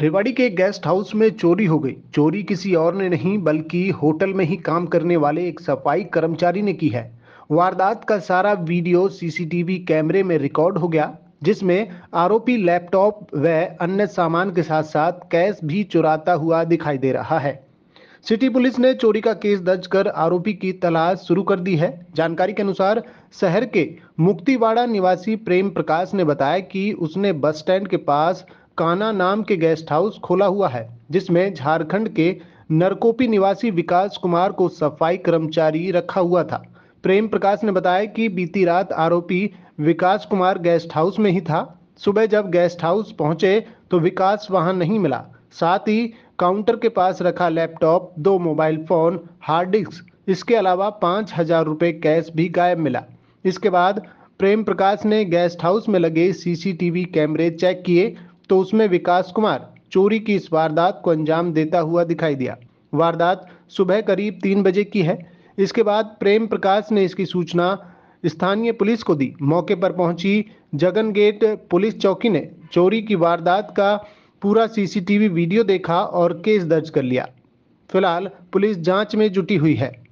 रेवाड़ी के guest house में चोरी हो गई चोरी किसी और ने नहीं बल्कि होटल में ही काम करने वाले एक सफाई कर्मचारी ने की है वारदात का सारा वीडियो सीसीटीवी कैमरे में रिकॉर्ड हो गया जिसमें आरोपी लैपटॉप व अन्य सामान के साथ साथ कैश भी चुराता हुआ दिखाई दे रहा है सिटी पुलिस ने चोरी का केस दर्ज कर आरोपी की तलाश शुरू कर दी है जानकारी के अनुसार शहर के मुक्तिवाड़ा निवासी प्रेम प्रकाश ने बताया कि उसने बस स्टैंड के पास काना नाम के गेस्ट हाउस खोला हुआ है जिसमें झारखंड के नरकोपी निवासी विकास कुमार को सफाई कर्मचारी रखा हुआ था प्रेम प्रकाश ने बताया कि बीती रात आरोपी विकास कुमार गेस्ट हाउस में ही था सुबह जब गेस्ट हाउस पहुंचे तो विकास वहां नहीं मिला साथ ही काउंटर के पास रखा लैपटॉप दो मोबाइल फ़ोन हार्ड डिस्क इसके अलावा पाँच हज़ार रुपये कैश भी गायब मिला इसके बाद प्रेम प्रकाश ने गेस्ट हाउस में लगे सीसीटीवी कैमरे चेक किए तो उसमें विकास कुमार चोरी की इस वारदात को अंजाम देता हुआ दिखाई दिया वारदात सुबह करीब तीन बजे की है इसके बाद प्रेम प्रकाश ने इसकी सूचना स्थानीय पुलिस को दी मौके पर पहुंची जगन गेट पुलिस चौकी ने चोरी की वारदात का पूरा सीसीटीवी वीडियो देखा और केस दर्ज कर लिया फिलहाल पुलिस जांच में जुटी हुई है